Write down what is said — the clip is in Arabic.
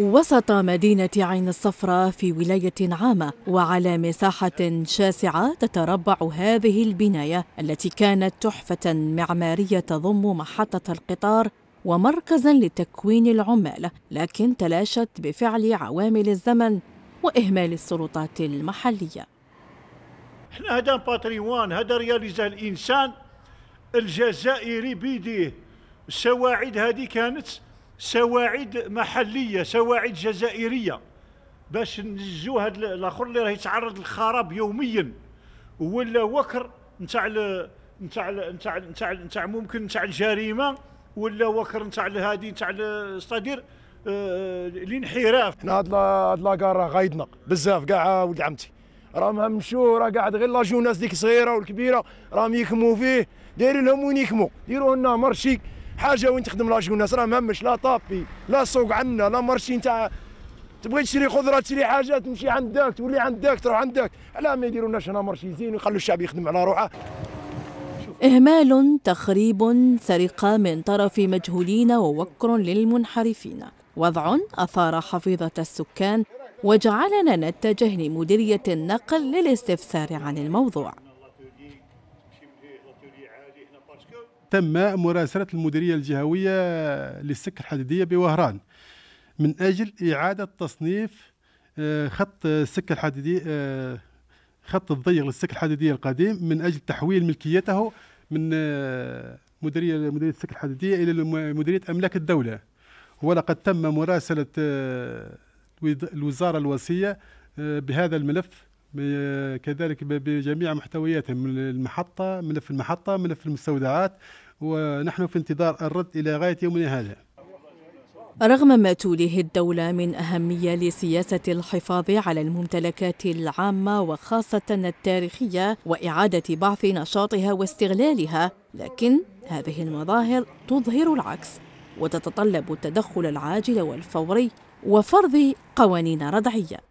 وسط مدينة عين الصفراء في ولاية عامة وعلى مساحة شاسعة تتربع هذه البناية التي كانت تحفة معمارية تضم محطة القطار ومركزا لتكوين العمال لكن تلاشت بفعل عوامل الزمن وإهمال السلطات المحلية احنا هذا باتريوان هذا رياليزه الإنسان الجزائري بيديه السواعد هذه كانت سواعد محليه سواعد جزائريه باش نزو هاد الاخر اللي راه يتعرض للخراب يوميا ولا وكر نتاع نتاع نتاع نتاع نتاع ممكن نتاع الجريمه ولا وكر نتاع هادي نتاع ستادير الانحراف آه، حنا هاد هاد لاكار راه غايدنا بزاف كاع آه، ولد عمتي راهم ممشوه راه قاعد غير لا جوناس ديك الصغيره والكبيره راهم يكموا فيه دايرين لهم وين يكموا ديروا لنا مرشي حاجه وين تخدم لا جوناس راه مهمش لا طابي لا سوق عندنا لا مارشي نتاع تبغي تشري خضره تشري حاجه تمشي عند داك تولي عند داك تروح عند داك علاه ما يديرولناش هنا مارشي زين ويخلوا الشعب يخدم على روحه إهمال تخريب سرقة من طرف مجهولين ووكر للمنحرفين وضع أثار حفيظة السكان وجعلنا نتجه لمديرية النقل للاستفسار عن الموضوع تم مراسلة المديرية الجهوية للسكة الحديدية بوهران من أجل إعادة تصنيف آه، خط السكة الحديدية آه، خط الضيق للسكة الحديدية القديم من أجل تحويل ملكيته من آه، مديرية مديرية السكة الحديدية إلى مديرية أملاك الدولة ولقد تم مراسلة الوزارة الوصية بهذا الملف كذلك بجميع محتوياتهم من المحطة ملف المحطة ملف المستودعات ونحن في انتظار الرد إلى غاية يومنا هذا رغم ما توليه الدولة من أهمية لسياسة الحفاظ على الممتلكات العامة وخاصة التاريخية وإعادة بعث نشاطها واستغلالها، لكن هذه المظاهر تظهر العكس وتتطلب التدخل العاجل والفوري وفرض قوانين ردعيه